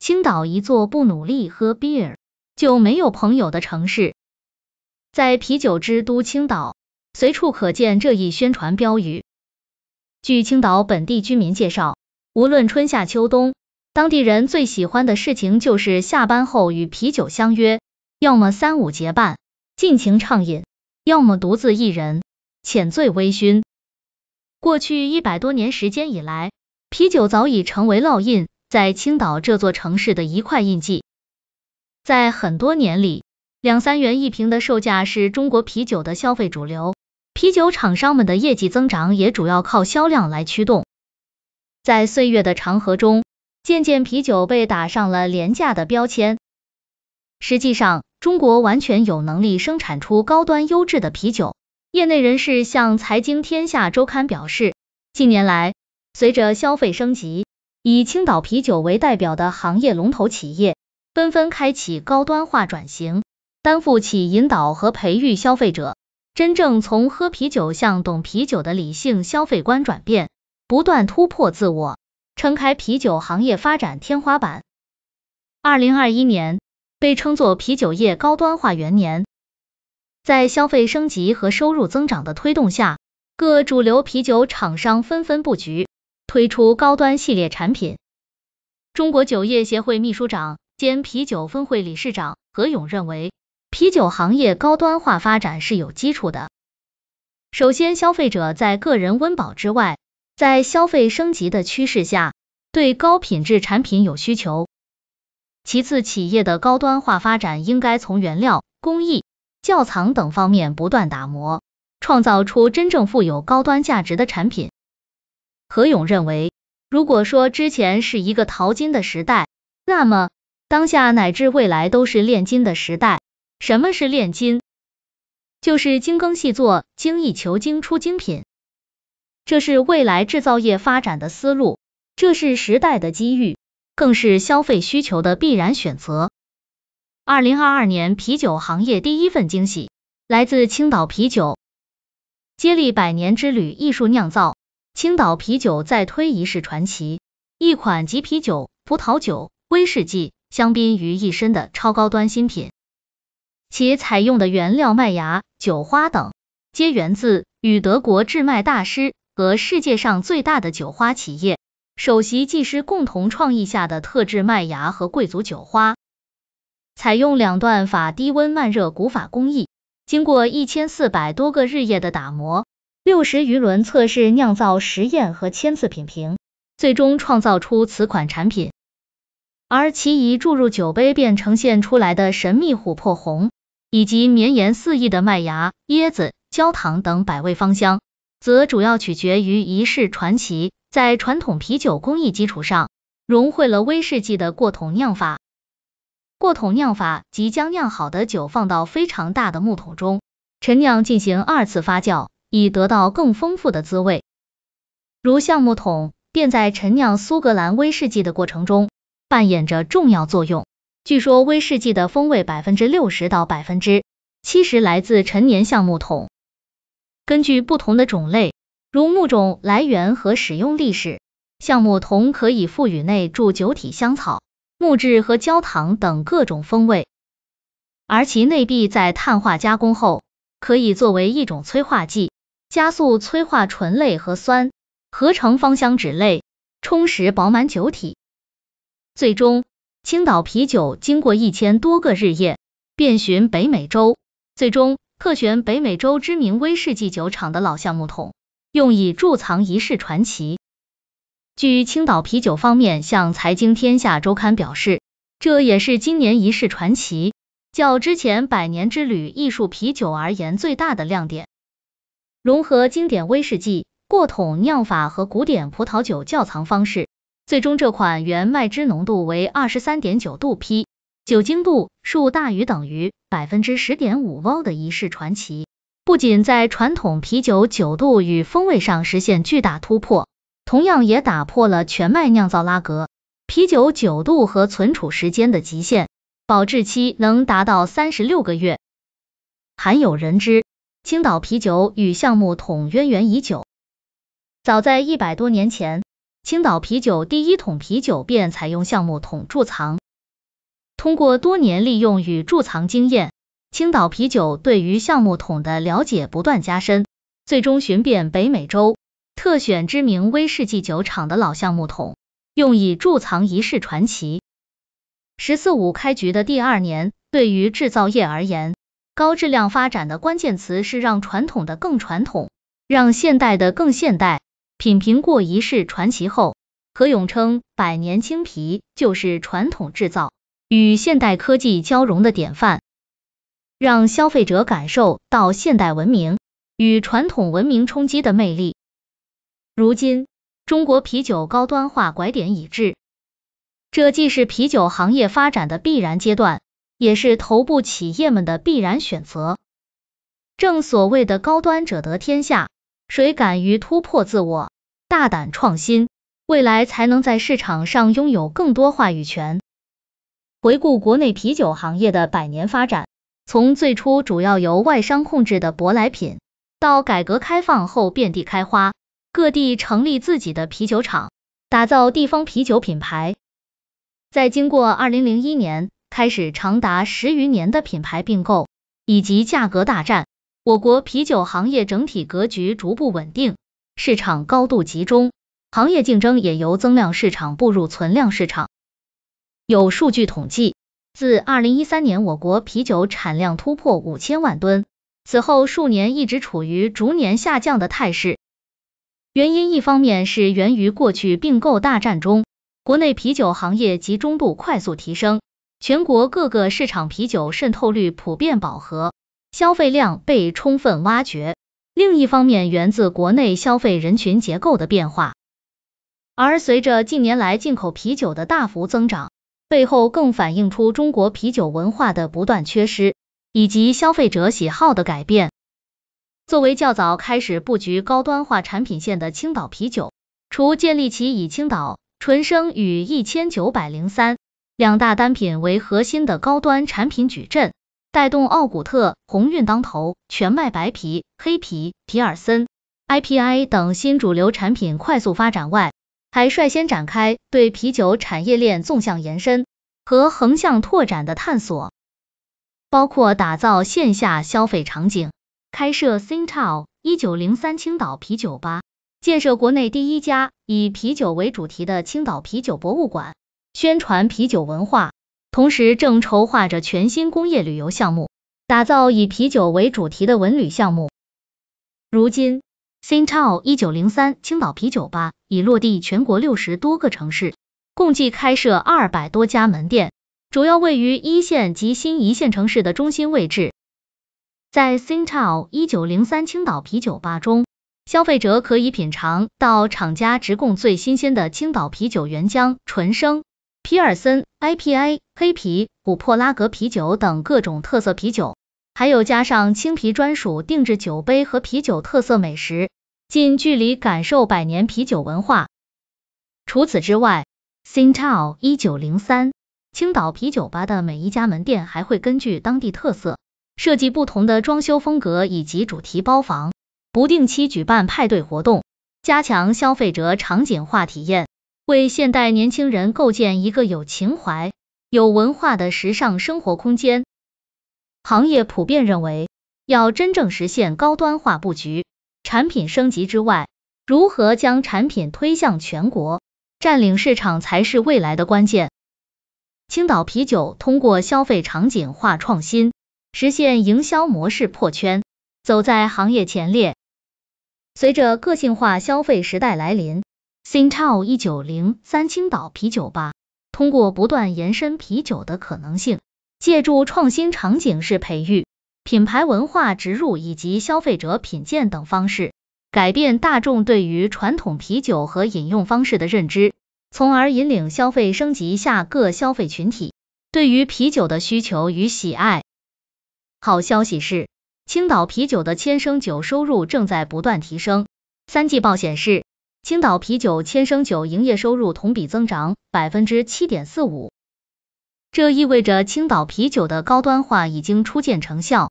青岛一座不努力喝 beer 就没有朋友的城市，在啤酒之都青岛，随处可见这一宣传标语。据青岛本地居民介绍，无论春夏秋冬，当地人最喜欢的事情就是下班后与啤酒相约，要么三五结伴，尽情畅饮，要么独自一人，浅醉微醺。过去一百多年时间以来，啤酒早已成为烙印。在青岛这座城市的一块印记，在很多年里，两三元一瓶的售价是中国啤酒的消费主流，啤酒厂商们的业绩增长也主要靠销量来驱动。在岁月的长河中，渐渐啤酒被打上了廉价的标签。实际上，中国完全有能力生产出高端优质的啤酒。业内人士向《财经天下周刊》表示，近年来随着消费升级。以青岛啤酒为代表的行业龙头企业，纷纷开启高端化转型，担负起引导和培育消费者，真正从喝啤酒向懂啤酒的理性消费观转变，不断突破自我，撑开啤酒行业发展天花板。二零二一年被称作啤酒业高端化元年，在消费升级和收入增长的推动下，各主流啤酒厂商纷纷布局。推出高端系列产品。中国酒业协会秘书长兼啤酒分会理事长何勇认为，啤酒行业高端化发展是有基础的。首先，消费者在个人温饱之外，在消费升级的趋势下，对高品质产品有需求。其次，企业的高端化发展应该从原料、工艺、窖藏等方面不断打磨，创造出真正富有高端价值的产品。何勇认为，如果说之前是一个淘金的时代，那么当下乃至未来都是炼金的时代。什么是炼金？就是精耕细作、精益求精出精品，这是未来制造业发展的思路，这是时代的机遇，更是消费需求的必然选择。二零二二年啤酒行业第一份惊喜来自青岛啤酒，接力百年之旅，艺术酿造。青岛啤酒再推一世传奇，一款集啤酒、葡萄酒、威士忌、香槟于一身的超高端新品。其采用的原料麦芽、酒花等，皆源自与德国制麦大师和世界上最大的酒花企业首席技师共同创意下的特制麦芽和贵族酒花，采用两段法低温慢热古法工艺，经过一千四百多个日夜的打磨。六十余轮测试、酿造实验和千次品评，最终创造出此款产品。而其一注入酒杯便呈现出来的神秘琥珀红，以及绵延四溢的麦芽、椰子、焦糖等百味芳香，则主要取决于仪式传奇在传统啤酒工艺基础上，融汇了威士忌的过桶酿法。过桶酿法即将酿好的酒放到非常大的木桶中陈酿，进行二次发酵。以得到更丰富的滋味，如橡木桶便在陈酿苏格兰威士忌的过程中扮演着重要作用。据说威士忌的风味百分之六十到百分之七十来自陈年橡木桶。根据不同的种类，如木种来源和使用历史，橡木桶可以赋予内铸酒体香草、木质和焦糖等各种风味，而其内壁在碳化加工后可以作为一种催化剂。加速催化醇类和酸合成芳香酯类，充实饱满酒体。最终，青岛啤酒经过一千多个日夜，遍寻北美洲，最终特选北美洲知名威士忌酒厂的老橡木桶，用以贮藏一世传奇。据青岛啤酒方面向《财经天下周刊》表示，这也是今年一世传奇较之前百年之旅艺术啤酒而言最大的亮点。融合经典威士忌过桶酿法和古典葡萄酒窖藏方式，最终这款原麦汁浓度为二十三点九度 P，酒精度数大于等于百分之十点五 O 的仪式传奇，不仅在传统啤酒酒度与风味上实现巨大突破，同样也打破了全麦酿造拉格啤酒酒度和存储时间的极限，保质期能达到三十六个月，含有人知。青岛啤酒与橡木桶渊源已久，早在一百多年前，青岛啤酒第一桶啤酒便采用橡木桶贮藏。通过多年利用与贮藏经验，青岛啤酒对于橡木桶的了解不断加深，最终寻遍北美洲特选知名威士忌酒厂的老橡木桶，用以贮藏一世传奇。十四五开局的第二年，对于制造业而言，高质量发展的关键词是让传统的更传统，让现代的更现代。品评过一世传奇后，何勇称百年青啤就是传统制造与现代科技交融的典范，让消费者感受到现代文明与传统文明冲击的魅力。如今，中国啤酒高端化拐点已至，这既是啤酒行业发展的必然阶段。也是头部企业们的必然选择。正所谓的高端者得天下，谁敢于突破自我、大胆创新，未来才能在市场上拥有更多话语权。回顾国内啤酒行业的百年发展，从最初主要由外商控制的舶来品，到改革开放后遍地开花，各地成立自己的啤酒厂，打造地方啤酒品牌，在经过二零零一年。开始长达十余年的品牌并购以及价格大战，我国啤酒行业整体格局逐步稳定，市场高度集中，行业竞争也由增量市场步入存量市场。有数据统计，自二零一三年我国啤酒产量突破五千万吨，此后数年一直处于逐年下降的态势。原因一方面是源于过去并购大战中，国内啤酒行业集中度快速提升。全国各个市场啤酒渗透率普遍饱和，消费量被充分挖掘。另一方面，源自国内消费人群结构的变化，而随着近年来进口啤酒的大幅增长，背后更反映出中国啤酒文化的不断缺失，以及消费者喜好的改变。作为较早开始布局高端化产品线的青岛啤酒，除建立起以青岛、纯生与一千九百零三。两大单品为核心的高端产品矩阵，带动奥古特、鸿运当头、全麦白啤、黑啤、皮尔森、IPI 等新主流产品快速发展外，还率先展开对啤酒产业链纵向延伸和横向拓展的探索，包括打造线下消费场景，开设 t i n 青岛一九零三青岛啤酒吧，建设国内第一家以啤酒为主题的青岛啤酒博物馆。宣传啤酒文化，同时正筹划着全新工业旅游项目，打造以啤酒为主题的文旅项目。如今，Cintal 一九零三青岛啤酒吧已落地全国六十多个城市，共计开设二百多家门店，主要位于一线及新一线城市的中心位置。在 Cintal 一九零三青岛啤酒吧中，消费者可以品尝到厂家直供最新鲜的青岛啤酒原浆纯生。皮尔森、IPA、黑啤、琥珀拉格啤酒等各种特色啤酒，还有加上青啤专属定制酒杯和啤酒特色美食，近距离感受百年啤酒文化。除此之外，i n t a 岛一九零三青岛啤酒吧的每一家门店还会根据当地特色，设计不同的装修风格以及主题包房，不定期举办派对活动，加强消费者场景化体验。为现代年轻人构建一个有情怀、有文化的时尚生活空间。行业普遍认为，要真正实现高端化布局、产品升级之外，如何将产品推向全国、占领市场才是未来的关键。青岛啤酒通过消费场景化创新，实现营销模式破圈，走在行业前列。随着个性化消费时代来临。Sintao 一九零三青岛啤酒吧通过不断延伸啤酒的可能性，借助创新场景式培育、品牌文化植入以及消费者品鉴等方式，改变大众对于传统啤酒和饮用方式的认知，从而引领消费升级下各消费群体对于啤酒的需求与喜爱。好消息是，青岛啤酒的千升酒收入正在不断提升，三季报显示。青岛啤酒千升酒营业收入同比增长百分之七点四五，这意味着青岛啤酒的高端化已经初见成效。